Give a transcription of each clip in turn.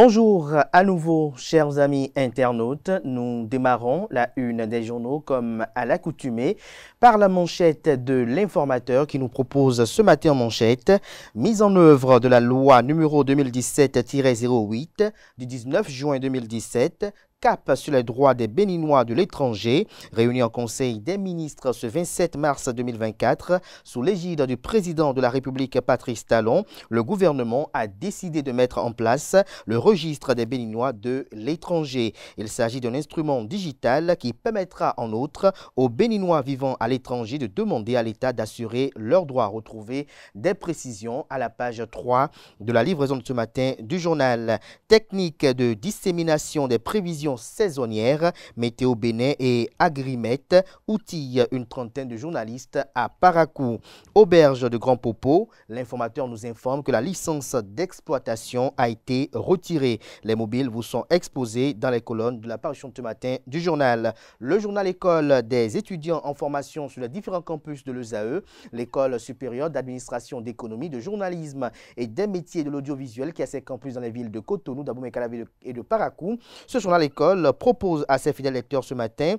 Bonjour à nouveau, chers amis internautes. Nous démarrons la une des journaux comme à l'accoutumée par la manchette de l'informateur qui nous propose ce matin en manchette mise en œuvre de la loi numéro 2017-08 du 19 juin 2017 cap sur les droits des Béninois de l'étranger, réuni en Conseil des ministres ce 27 mars 2024, sous l'égide du président de la République Patrice Talon, le gouvernement a décidé de mettre en place le registre des Béninois de l'étranger. Il s'agit d'un instrument digital qui permettra en outre aux Béninois vivant à l'étranger de demander à l'État d'assurer leurs droits. Retrouver des précisions à la page 3 de la livraison de ce matin du journal. Technique de dissémination des prévisions saisonnière. Météo Bénin et Agrimette outillent une trentaine de journalistes à Paracou. Auberge de Grand Popo, l'informateur nous informe que la licence d'exploitation a été retirée. Les mobiles vous sont exposés dans les colonnes de la parution de ce matin du journal. Le journal École des étudiants en formation sur les différents campus de l'ESAE, l'École supérieure d'administration d'économie, de journalisme et des métiers de l'audiovisuel qui a ses campus dans les villes de Cotonou, d'Abomey-Calavi et de Paracou. Ce journal École propose à ses fidèles lecteurs ce matin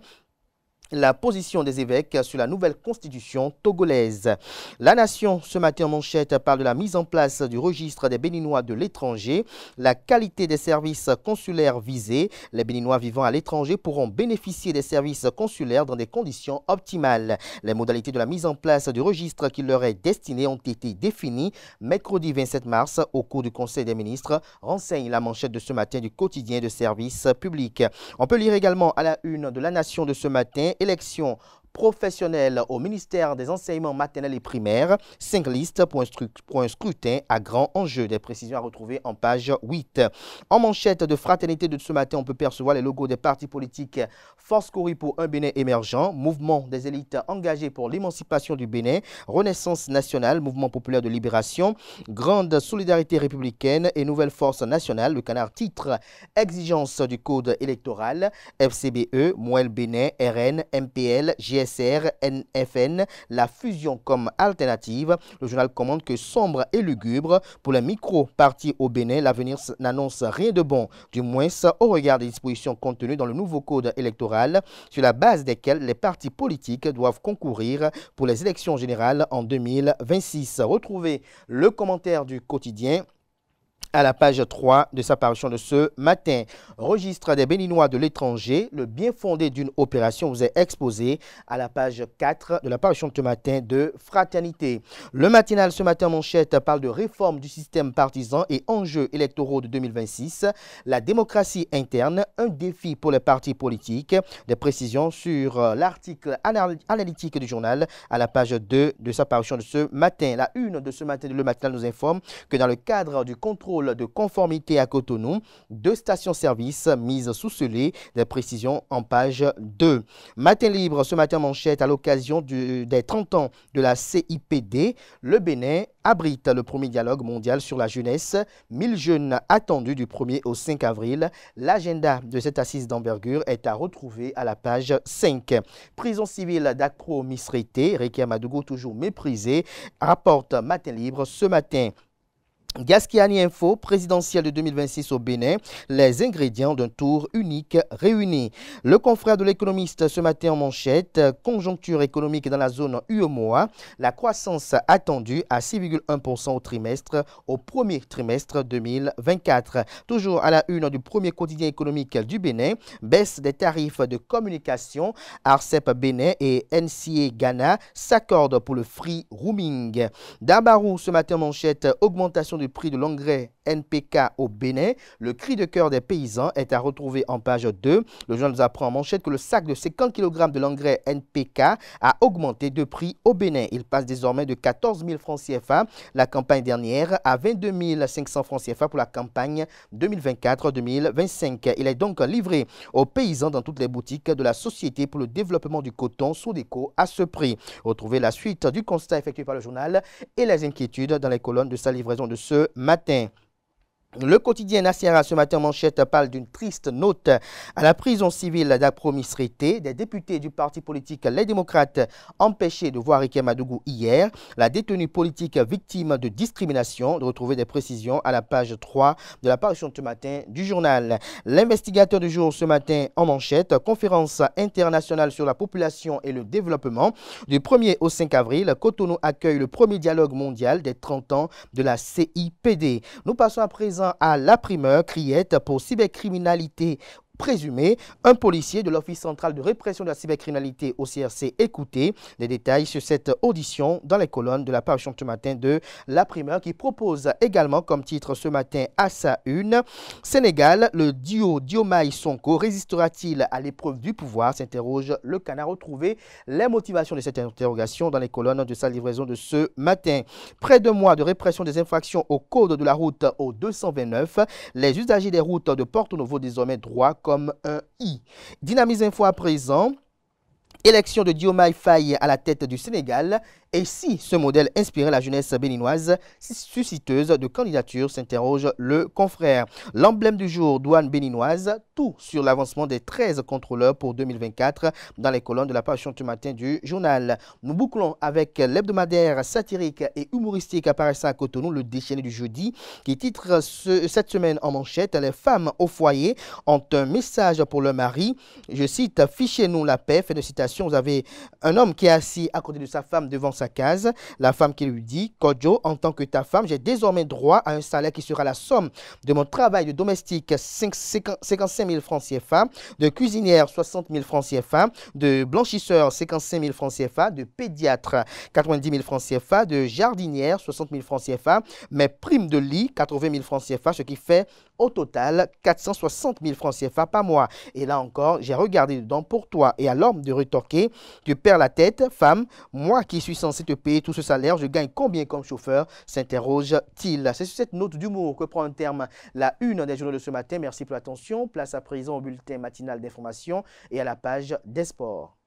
la position des évêques sur la nouvelle constitution togolaise. La Nation, ce matin en manchette, parle de la mise en place du registre des Béninois de l'étranger, la qualité des services consulaires visés. Les Béninois vivant à l'étranger pourront bénéficier des services consulaires dans des conditions optimales. Les modalités de la mise en place du registre qui leur est destiné ont été définies mercredi 27 mars au cours du Conseil des ministres, renseigne la manchette de ce matin du quotidien de services publics. On peut lire également à la une de la Nation de ce matin élection professionnels au ministère des enseignements maternels et primaires. Cinq listes pour un, scrutin à grand enjeu. Des précisions à retrouver en page 8. En manchette de fraternité de ce matin, on peut percevoir les logos des partis politiques Force Corée pour un Bénin émergent, Mouvement des élites engagées pour l'émancipation du Bénin, Renaissance nationale, Mouvement populaire de libération, Grande solidarité républicaine et Nouvelle force nationale. Le canard titre Exigence du code électoral, FCBE, Moelle Bénin, RN, MPL, GS la fusion comme alternative. Le journal commande que sombre et lugubre pour les micro partis au Bénin, l'avenir n'annonce rien de bon, du moins au regard des dispositions contenues dans le nouveau code électoral sur la base desquelles les partis politiques doivent concourir pour les élections générales en 2026. Retrouvez le commentaire du quotidien à la page 3 de sa parution de ce matin. Registre des Béninois de l'étranger, le bien fondé d'une opération vous est exposé à la page 4 de la parution de ce matin de Fraternité. Le matinal ce matin, Manchette parle de réforme du système partisan et enjeux électoraux de 2026, la démocratie interne, un défi pour les partis politiques, des précisions sur euh, l'article analytique du journal à la page 2 de sa parution de ce matin. La une de ce matin, le matinal nous informe que dans le cadre du contrôle de conformité à Cotonou, deux stations-service mises sous scellé, des précisions en page 2. Matin libre, ce matin manchette, à l'occasion des 30 ans de la CIPD, le Bénin abrite le premier dialogue mondial sur la jeunesse. 1000 jeunes attendus du 1er au 5 avril. L'agenda de cette assise d'envergure est à retrouver à la page 5. Prison civile d'Akro Misrité, Rekia Madougou toujours méprisé, rapporte Matin Libre ce matin. Gaskiani Info, présidentielle de 2026 au Bénin, les ingrédients d'un tour unique réunis. Le confrère de l'économiste ce matin en manchette, conjoncture économique dans la zone UOMOA, e la croissance attendue à 6,1% au trimestre, au premier trimestre 2024. Toujours à la une du premier quotidien économique du Bénin, baisse des tarifs de communication, ARCEP Bénin et NCA Ghana s'accordent pour le free roaming. Dabarou ce matin en manchette, augmentation du prix de l'engrais NPK au Bénin. Le cri de cœur des paysans est à retrouver en page 2. Le journal nous apprend en manchette que le sac de 50 kg de l'engrais NPK a augmenté de prix au Bénin. Il passe désormais de 14 000 francs CFA la campagne dernière à 22 500 francs CFA pour la campagne 2024-2025. Il est donc livré aux paysans dans toutes les boutiques de la Société pour le développement du coton sous déco à ce prix. Retrouvez la suite du constat effectué par le journal et les inquiétudes dans les colonnes de sa livraison de ce ce matin. Le quotidien Nassira ce matin en manchette parle d'une triste note à la prison civile promiscuité des députés du parti politique Les Démocrates empêchés de voir Ike Madougou hier. La détenue politique victime de discrimination de retrouver des précisions à la page 3 de la parution de ce matin du journal. L'investigateur du jour ce matin en manchette, conférence internationale sur la population et le développement du 1er au 5 avril, Cotonou accueille le premier dialogue mondial des 30 ans de la CIPD. Nous passons à présent à la primeur criette pour cybercriminalité présumé. Un policier de l'Office central de répression de la cybercriminalité au CRC écouté. Des détails sur cette audition dans les colonnes de la page ce matin de La Primeur qui propose également comme titre ce matin à sa une. Sénégal, le duo Diomaye Sonko résistera-t-il à l'épreuve du pouvoir s'interroge le canard. Retrouvez les motivations de cette interrogation dans les colonnes de sa livraison de ce matin. Près de mois de répression des infractions au code de la route au 229, les usagers des routes de Porto nouveau désormais droit comme un i. Dynamise Info à présent Élection de Diomaye Faye à la tête du Sénégal et si ce modèle inspirait la jeunesse béninoise susciteuse de candidatures, s'interroge le confrère. L'emblème du jour douane béninoise, tout sur l'avancement des 13 contrôleurs pour 2024 dans les colonnes de la page du matin du journal. Nous bouclons avec l'hebdomadaire satirique et humoristique apparaissant à Cotonou le déchaîné du jeudi qui titre cette semaine en manchette « Les femmes au foyer ont un message pour leur mari ». Je cite « Fichez-nous la paix », fait de citation vous avez un homme qui est assis à côté de sa femme devant sa case. La femme qui lui dit, Kojo, en tant que ta femme, j'ai désormais droit à un salaire qui sera la somme de mon travail de domestique, 55 000 francs CFA, de cuisinière, 60 000 francs CFA, de blanchisseur, 55 000 francs CFA, de pédiatre, 90 000 francs CFA, de jardinière, 60 000 francs CFA, mes primes de lit, 80 000 francs CFA, ce qui fait au total 460 000 francs CFA par mois. Et là encore, j'ai regardé dedans pour toi et à l'homme de retour tu perds la tête, femme. Moi qui suis censé te payer tout ce salaire, je gagne combien comme chauffeur s'interroge-t-il. C'est sur cette note d'humour que prend un terme la une des journaux de ce matin. Merci pour l'attention. Place à présent au bulletin matinal d'information et à la page des sports.